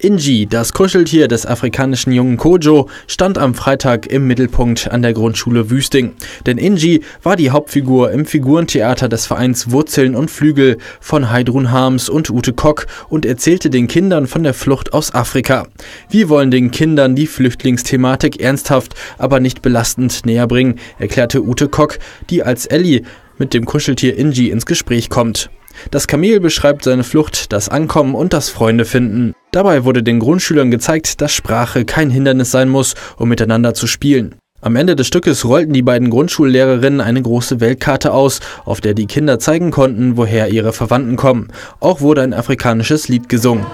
Inji, das Kuscheltier des afrikanischen jungen Kojo, stand am Freitag im Mittelpunkt an der Grundschule Wüsting. Denn Inji war die Hauptfigur im Figurentheater des Vereins Wurzeln und Flügel von Heidrun Harms und Ute Kock und erzählte den Kindern von der Flucht aus Afrika. Wir wollen den Kindern die Flüchtlingsthematik ernsthaft, aber nicht belastend näher bringen, erklärte Ute Kock, die als Ellie mit dem Kuscheltier Inji ins Gespräch kommt. Das Kamel beschreibt seine Flucht, das Ankommen und das Freunde finden. Dabei wurde den Grundschülern gezeigt, dass Sprache kein Hindernis sein muss, um miteinander zu spielen. Am Ende des Stückes rollten die beiden Grundschullehrerinnen eine große Weltkarte aus, auf der die Kinder zeigen konnten, woher ihre Verwandten kommen. Auch wurde ein afrikanisches Lied gesungen.